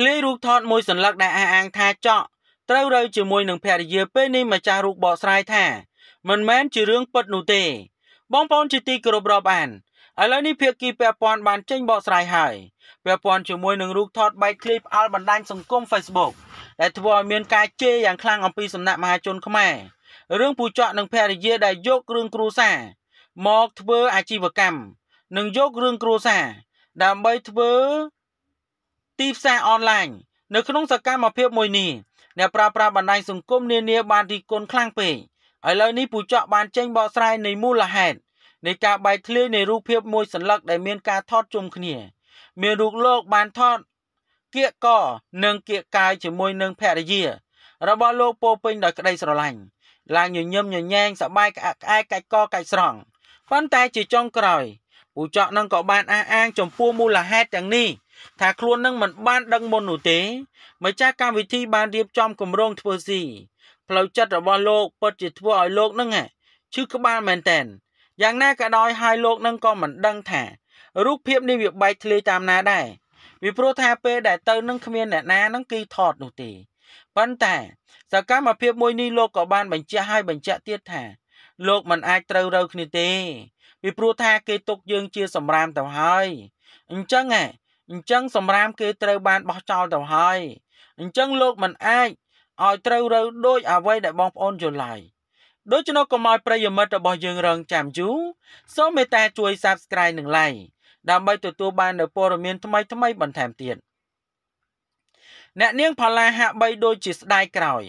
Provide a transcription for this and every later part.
ឃ្លាយរូបថតមួយសន្លឹកដែលអះអាងថាចក់ត្រូវរើជាមួយនឹងភរិយាពេលនេះម្ចាស់រូបបកស្រាយថា មិនមែនជារឿងពិតនោះទេ បងប្អូនជាទីគោរពរាប់អានឥឡូវនេះភាគីពាក់ព័ន្ធបានចេញបកស្រាយហើយពាក់ព័ន្ធជាមួយនឹងរូបថតបែកឃ្លីផ្អល់បណ្ដាញសង្គម Facebook ដែលធ្វើឲ្យមានការជេរយ៉ាងខ្លាំងអំពីសំណាក់មហាជនខ្មែររឿងពូចកនិងភរិយាដែលយករឿងគ្រួសារមកធ្វើអាជីវកម្មនិងយករឿងគ្រួសារដើម្បីធ្វើទីផ្សារអនឡាញនៅក្នុងសកម្មភាពមួយនេះអ្នកប្រើប្រាស់បណ្ដាញសង្គមនានាបានរីកគុណខ្លាំងពេកឥឡូវនេះពូចកបានចេញបកស្រាយនៃមូលហេតុនៃការបែកធ្លាយនៃរូបភាពមួយសន្លឹកដែលមានការថតជុំគ្នា មានរូបលោកបានថតគៀកកនិងគៀកកាយជាមួយនឹងភរិយា របស់លោកពោពេញដោយក្តីស្រឡាញ់ឡើងញញឹមញញែងសប្បាយក្អាក់ក្អាយកាច់កកាច់ស្រង់ប៉ុន្តែជាចុងក្រោយពូចកនឹងក៏បានអះអាងចំពោះមូលហេតុទាំងនេះថាខ្លួននឹងមិនបានដឹងមុននោះទេម្ចាស់កម្មវិធីបានរៀបចំគម្រោងធ្វើស៊ីផ្លូវចិត្តរបស់លោកពិតជាធ្វើឲ្យលោកនឹងឈឺក្បាលមែនតែនយ៉ាងណាក៏ដោយហើយលោកនឹងក៏មិនដឹងថារូបភាពនេះវាបែកធ្លាយតាមណាដែរវាព្រោះថាពេលដែលទៅនឹងគ្មានអ្នកណានឹងគឺថតនោះទេប៉ុន្តែសកម្មភាពមួយនេះលោកក៏បានបញ្ជាក់ឲ្យបញ្ជាក់ទៀតថាលោកមិនអាចត្រូវរើគ្នាទេពីព្រោះថាគេទុកយើងជាសម្រាមទៅហើយអញ្ចឹងឯងអញ្ចឹងសម្រាមគេត្រូវបានបោះចោលទៅហើយអញ្ចឹងលោកមិនអាចឲ្យត្រូវរើដោយអ្វីដែលបងប្អូនយល់ឡើយដូច្នោះកុំឲ្យប្រិយមិត្តរបស់យើងរងចាំយូរសូមមេត្តា ជួយ Subscribe និង Like ដើម្បីទទួលបាននូវព័ត៌មានថ្មីៗបន្ថែមទៀតអ្នកនាងផល្លាហាក់បីដូចជាស្ដាយក្រោយ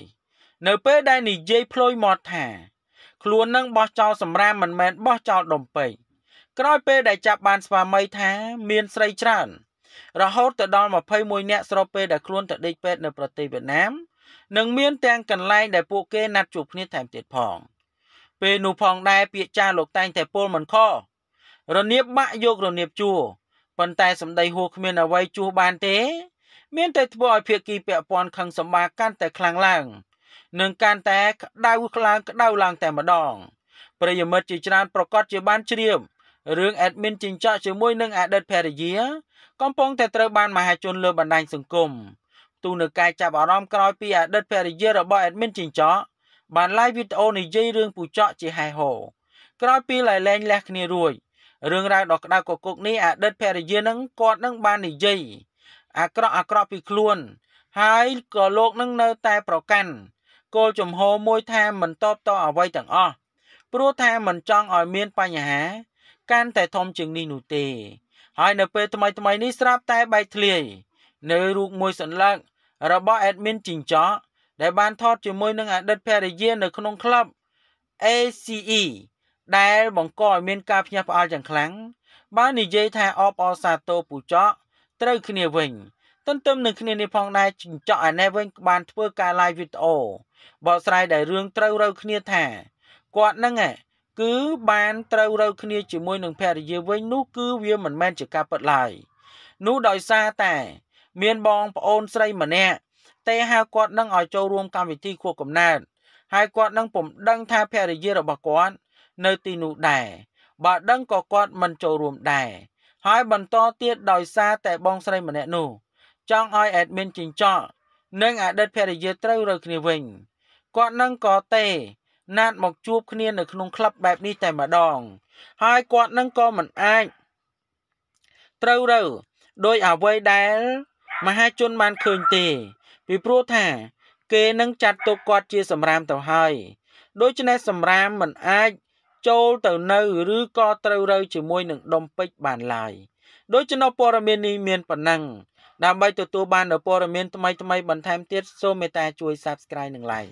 នៅពេលដែលនិយាយផ្លយមាត់ថាខ្លួននឹងបោះចោលសម្រាមមិនមែនបោះចោលដុំពេកក្រោយពេលដែលចាប់បានស្វាមីថា មានស្រីច្រើនរហូតទៅដល់21នាក់ស្របពេលដែលខ្លួនទៅដេកពេទ្យនៅប្រទេសវៀតណាមនិងមានទាំងកន្លែងដែលពួកគេណាត់ជួបគ្នាថែមទៀតផង ពេលនោះផងដែរពាក្យចាស់លោកតែងតែពោលមិនខុសរនាបបាក់យករនាបជួប៉ុន្តែសម្ដីហួសគ្មានអ្វីជួសបានទេ មានតែធ្វើឲ្យភាគីពាក់ព័ន្ធខឹងសម្បាកាន់តែខ្លាំងឡើងនិងកាន់តែក្តៅខ្លាំងក្តៅឡើងតែម្ដង ប្រិយមិត្តជាច្រើនប្រកាសជាបានជ្រាបរឿង admin ចិញ្ចក់ជាមួយនឹងអតីតភរិយាកំពុងតែត្រូវបានមហាជនលើបណ្ដាញសង្គមទូនៅកាយចាប់អារម្មណ៍ក្រោយពីអតីតភរិយារបស់ admin ជីងចក់បានឡាយវីដេអូនិយាយរឿងពូចកជាហែហោក្រោយពីឡាយលែងលះគ្នារួចរឿងរ៉ាវដ៏ក្តៅកគុកនេះអតីតភរិយានឹងគាត់នឹងបាននិយាយអាក្រក់អាក្រក់ពីខ្លួន ហើយក៏លោកនឹងនៅតែប្រកាន់គោលជំហរមួយថាមិនតបតអ្វីទាំងអស់ព្រោះថាមិនចង់ឲ្យមានបញ្ហា កាន់តែធំជាងនេះនោះទេហើយនៅពេលថ្មីថ្មីនេះស្រាប់តែបែកធ្លាយនៅរូបមួយសន្លឹករបស់ admin ជីងចោដែលបានថត ជាមួយ នឹងអតីតភរិយានៅក្នុងក្លឹប ACE ដែល បង្កឲ្យមានការ ភ្ញាក់ផ្អើលយ៉ាងខ្លាំងបាននិយាយថាអបអសាទោពូចកត្រូវគ្នាវិញទន្ទឹមនឹងគ្នានេះផងដែរជីងចក់ឯនេះវិញបានធ្វើការ live វីដេអូបកស្រាយដែលរឿងត្រូវរើគ្នាថាគាត់នឹងឯងគឺបានត្រូវរើគ្នាជាមួយនឹងភរិយាវិញនោះគឺវាមិនមែនជាការពិតឡើយនោះដោយសារតែ មានបងប្អូនស្រីម្នាក់ទេហៅគាត់នឹងឲ្យចូលរួមកម្មវិធីខួបកំណើតហើយគាត់នឹងពំដឹងថាភរិយារបស់គាត់ នៅទីនោះដែរបើដឹងក៏គាត់មិនចូលរួមដែរហើយបន្តទៀតដោយសារតែបងស្រីម្នាក់នោះ ចង់ឲ្យអេដមីនចិញ្ចក់និងអតីតភរិយាត្រូវរើគ្នាវិញគាត់នឹងក៏ទេណាត់មកជួបគ្នានៅក្នុងក្លឹបបែបនេះតែម្ដង ហើយគាត់នឹងក៏មិនអាចត្រូវទៅដោយអ្វីដែល មហាជនបានឃើញទេពីព្រោះថា គេនឹងចាត់ទុកគាត់ជាសម្រាមទៅហើយ ដូច្នេះសម្រាមមិនអាចចូលទៅនៅឬក៏ត្រូវរើជាមួយនឹងដុំពេជ្របានឡើយដូច្នោះព័ត៌មាននេះមានប៉ុណ្ណឹងដើម្បីទទួលបាននូវព័ត៌មានថ្មីៗបន្ថែមទៀតសូមមេត្តាជួយ Subscribe និង Like